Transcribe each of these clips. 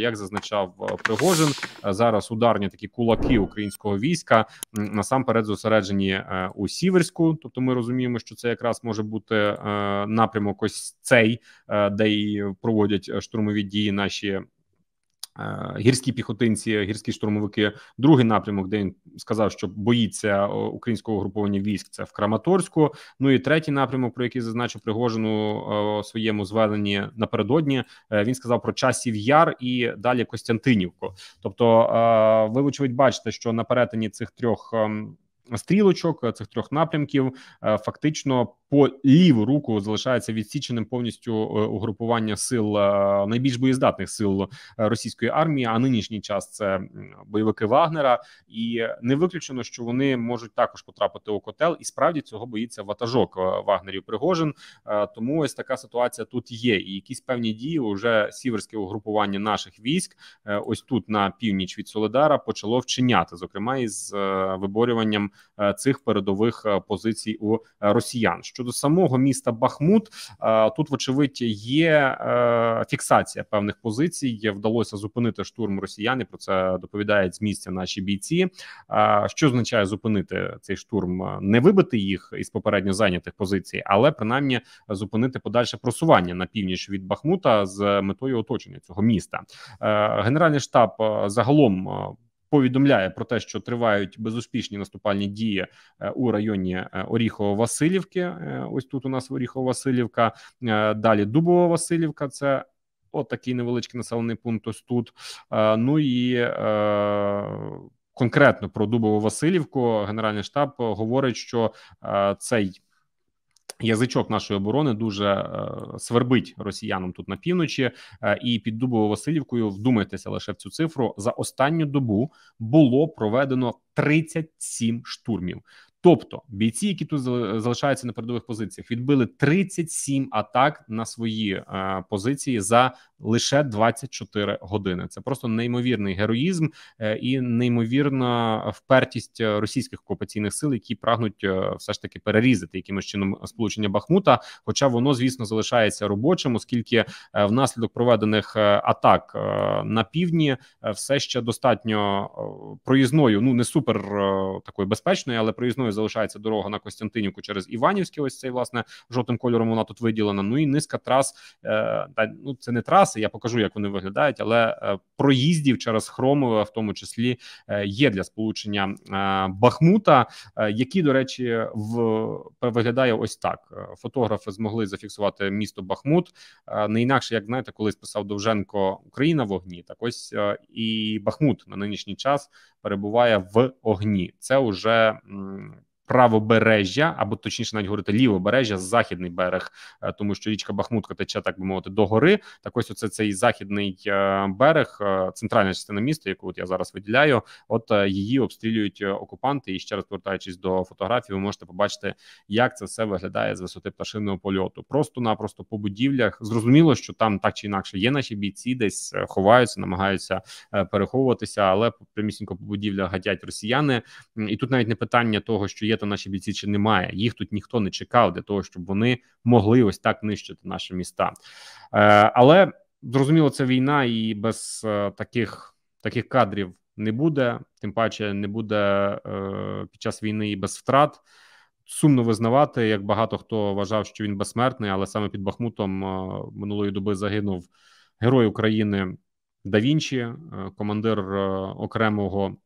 Тобто, як зазначав е, Пригожин, е, зараз ударні такі кулаки українського війська насамперед зосереджені е, у Сіверську. Тобто, ми розуміємо, що це якраз може бути напрямок ось цей, де і проводять штурмові дії наші Е, гірські піхотинці, гірські штурмовики. Другий напрямок, де він сказав, що боїться е, українського угруповання військ, це в Краматорську. Ну і третій напрямок, про який зазначив Пригожину е, у своєму зведенні напередодні, він сказав про часів яр і далі Костянтинівку. Тобто, ви вочевидь, бачите, що на перетині цих трьох. Ем, стрілочок цих трьох напрямків фактично по ліву руку залишається відсіченим повністю е, угрупування сил е, найбільш боєздатних сил е, російської армії. А нинішній час це бойовики Вагнера, і не виключено, що вони можуть також потрапити у котел, і справді цього боїться ватажок Вагнерів Пригожин. Тому ось така ситуація тут є. І якісь певні дії вже сіверське угрупування наших військ, ось тут на північ від Соледара, почало вчиняти, зокрема із виборюванням цих передових позицій у росіян щодо самого міста Бахмут, тут вочевидь є е, фіксація певних позицій. Вдалося зупинити штурм росіяни. Про це доповідають з місця наші бійці. Що означає зупинити цей штурм, не вибити їх із попередньо зайнятих позицій, але принаймні зупинити подальше просування на північ від Бахмута з метою оточення цього міста. Е, Генеральний штаб е, загалом повідомляє про те, що тривають безуспішні наступальні дії е, у районі е, Оріхово-Василівки. Е, ось тут у нас Оріхово-Василівка, далі Дубова василівка Це от такий невеличкий населений пункт. Ось тут ну і. Конкретно про Дубову Василівку Генеральний штаб говорить, що цей Язичок нашої оборони дуже е, свербить росіянам тут на півночі, е, і під Дубово Васильівкою вдумайтеся лише в цю цифру за останню добу було проведено 37 штурмів. Тобто бійці, які тут залишаються на передових позиціях, відбили 37 атак на свої е, позиції за лише 24 години. Це просто неймовірний героїзм е, і неймовірна впертість російських окупаційних сил, які прагнуть е, все ж таки перерізати якимось чином сполучення Бахмута. Хоча воно, звісно, залишається робочим, оскільки е, внаслідок проведених е, атак е, на півдні е, все ще достатньо е, проїзною. Ну не супер е, такою безпечною, але проїзною. Одною залишається дорога на Костянтинівку через Іванівське. Ось цей власне жовтим кольором вона тут виділена. Ну і низка трас е, та ну це не траси. Я покажу, як вони виглядають, але е, проїздів через Хромове, в тому числі, е, є для сполучення Бахмута, які до речі, в виглядає ось так: фотографи змогли зафіксувати місто Бахмут. Не інакше, як знаєте, колись писав Довженко Україна в огні. Так ось і Бахмут на нинішній час перебуває в огні. Це уже правобережжя, або точніше навіть говорити лівобережжя, західний берег, е, тому що річка Бахмутка тече, так би мовити, до гори. Так ось оце цей західний е, берег, е, центральна частина міста, яку от я зараз виділяю. От її обстрілюють окупанти. І ще раз повертаючись до фотографії, ви можете побачити, як це все виглядає з висоти пташиного польоту. Просто-напросто по будівлях. Зрозуміло, що там так чи інакше є наші бійці, десь ховаються, намагаються переховуватися, але прямісінько по будівлях гадять росіяни, і тут навіть не питання того, що є пріоритету наші бійці чи немає. Їх тут ніхто не чекав для того, щоб вони могли ось так нищити наші міста. Е, Але зрозуміло, це війна, і без е, таких таких кадрів не буде. Тим паче не буде е, під час війни і без втрат. Сумно визнавати, як багато хто вважав, що він безсмертний, але саме під Бахмутом е, минулої доби загинув герой України. Да Вінчі, е, командир е, окремого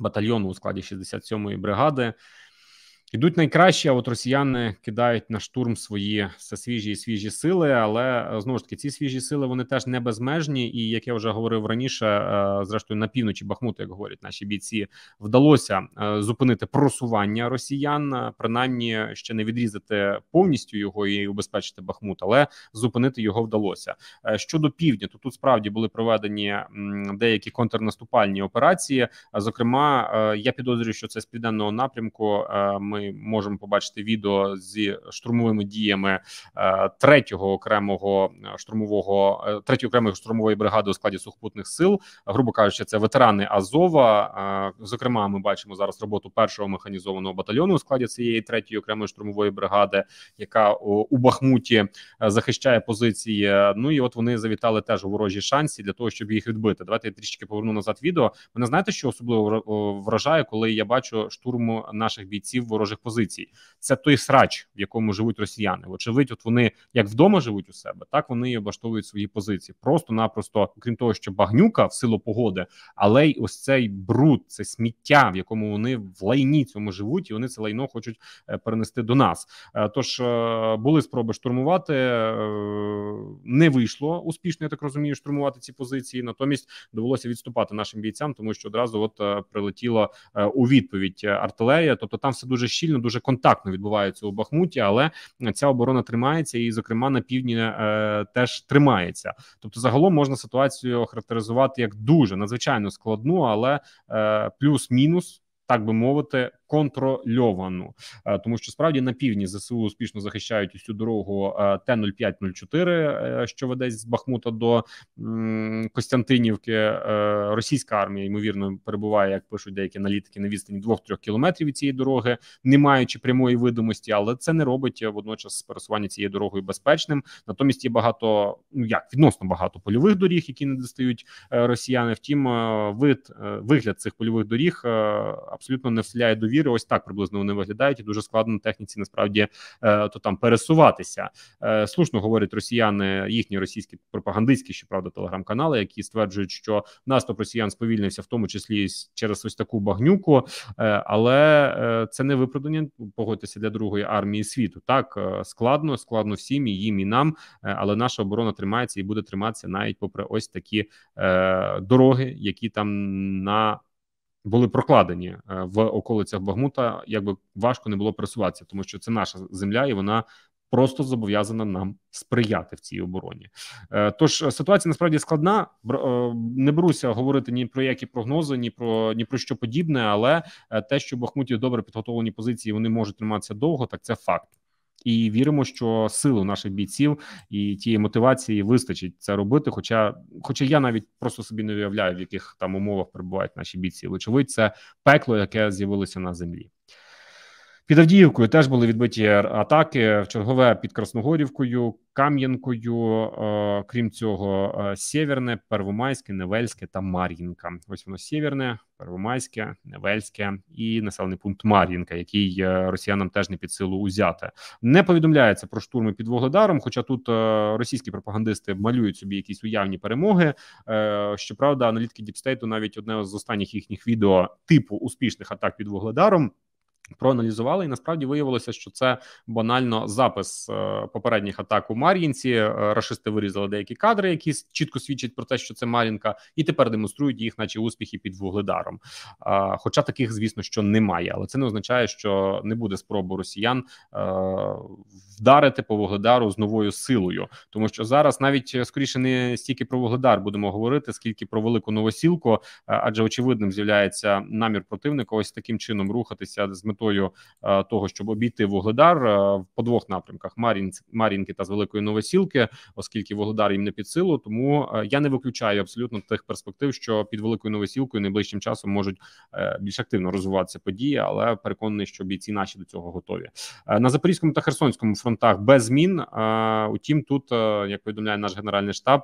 батальйону у складі 67-ї бригади, Ідуть найкраще, а от росіяни кидають на штурм свої все свіжі і свіжі сили. Але е, знову ж таки, ці свіжі сили вони теж не безмежні. І як я вже говорив раніше, е, зрештою на півночі Бахмута, як говорять наші бійці, вдалося е, зупинити просування росіян, принаймні ще не відрізати повністю його і убезпечити Бахмут, але зупинити його вдалося. Щодо півдня, то тут справді були проведені деякі контрнаступальні операції. Зокрема, я підозрюю, що це з південного напрямку. Ми можемо побачити відео зі штурмовими діями е, третього окремого е, штурмового е, третьої окремої штурмової бригади у складі сухопутних сил. Грубо кажучи, це ветерани Азова. Зокрема, ми бачимо зараз роботу першого механізованого батальйону у складі цієї третьої окремої штурмової бригади, яка у Бахмуті захищає позиції. Ну і от вони завітали теж у ворожі шанси для того, щоб їх відбити. Давайте я трішки поверну назад. Відео мене знаєте, що особливо вражає, коли я бачу штурму наших бійців ворожих ворожих позицій. Це той срач, в якому живуть росіяни. Вочевидь, от вони як вдома живуть у себе, так вони і облаштовують свої позиції. Просто-напросто, крім того, що багнюка в силу погоди, але й ось цей бруд, це сміття, в якому вони в лайні цьому живуть, і вони це лайно хочуть е, перенести до нас. Е, тож е, були спроби штурмувати не вийшло успішно. Я так розумію, штурмувати ці позиції. Натомість довелося відступати нашим бійцям, тому що одразу от е, прилетіла е, у відповідь е, артилерія. Тобто там все дуже щільно, дуже контактно відбувається у Бахмуті, але ця оборона тримається, і зокрема на півдні е, теж тримається. Тобто, загалом можна ситуацію характеризувати як дуже надзвичайно складну, але е, плюс-мінус. Так би мовити, контрольовану, е, тому що справді на півдні ЗСУ успішно захищають усю дорогу е, Т-0504, е, що веде з Бахмута до Костянтинівки. Російська армія ймовірно перебуває, як пишуть деякі аналітики, на відстані 2-3 кілометрів від цієї дороги, не маючи прямої видимості, але це не робить водночас пересування цією дорогою безпечним. Натомість є багато, ну як відносно багато польових доріг, які не достають росіяни. Втім, вид вигляд цих польових доріг абсолютно не вселяє довіри віри, ось так приблизно вони виглядають, і дуже складно техніці насправді е, то там пересуватися. Е, слушно говорять росіяни, їхні російські пропагандистські, щоправда, телеграм-канали, які стверджують, що наступ росіян сповільнився, в тому числі через ось таку багнюку, е, але це не виправдання. Погодьтеся для другої армії світу. Так складно, складно всім і їм і нам, але наша оборона тримається і буде триматися навіть попри ось такі дороги, які там на були прокладені е, в околицях Бахмута, якби важко не було пересуватися, тому що це наша земля, і вона. Просто зобов'язана нам сприяти в цій обороні. Е, тож е, ситуація насправді складна. Не беруся говорити ні про які прогнози, ні про ні про що подібне. Але те, що в Бахмуті добре підготовлені позиції, вони можуть триматися довго, так це факт і віримо, що силу наших бійців і тієї мотивації вистачить це робити. Хоча, хоча я навіть просто собі не уявляю, в яких там умовах перебувають наші бійці. Вочевидь, це пекло, яке з'явилося на землі. Під Авдіївкою теж були відбиті атаки в чергове під Красногорівкою, Кам'янкою. Е, крім цього, е, Сєвєрне, Первомайське, Невельське та Мар'їнка. Ось воно Сєвєрне, Первомайське, Невельське і населений пункт Мар'їнка, який е, росіянам теж не під силу узяти. Не повідомляється про штурми під Вогледаром. Хоча тут російські пропагандисти малюють собі якісь уявні перемоги. Щоправда, аналітики Діпстейту навіть одне з останніх їхніх відео типу успішних атак під Вогледаром. Проаналізували, і насправді виявилося, що це банально запис е, попередніх атак у Мар'їнці. Е, рашисти вирізали деякі кадри, які чітко свідчать про те, що це Мар'їнка, і тепер демонструють їх, наче успіхи під вугледаром. Е, хоча таких, звісно, що немає, але це не означає, що не буде спробу росіян е, вдарити по вугледару з новою силою, тому що зараз навіть е, скоріше не стільки про вугледар будемо говорити, скільки про велику новосілку, е, адже очевидним з'являється намір противника. Ось таким чином рухатися з метою е, того, щоб обійти вугледар е, по двох напрямках: Мар'їнки Марінки та з великої новосілки, оскільки вугледар їм не під силу. Тому е, я не виключаю абсолютно тих перспектив, що під великою новосілкою найближчим часом можуть більш активно розвиватися події, але переконаний, що бійці наші до цього готові на запорізькому та херсонському фронтах без змін. Утім, тут як повідомляє наш генеральний штаб,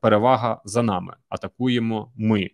перевага за нами атакуємо ми.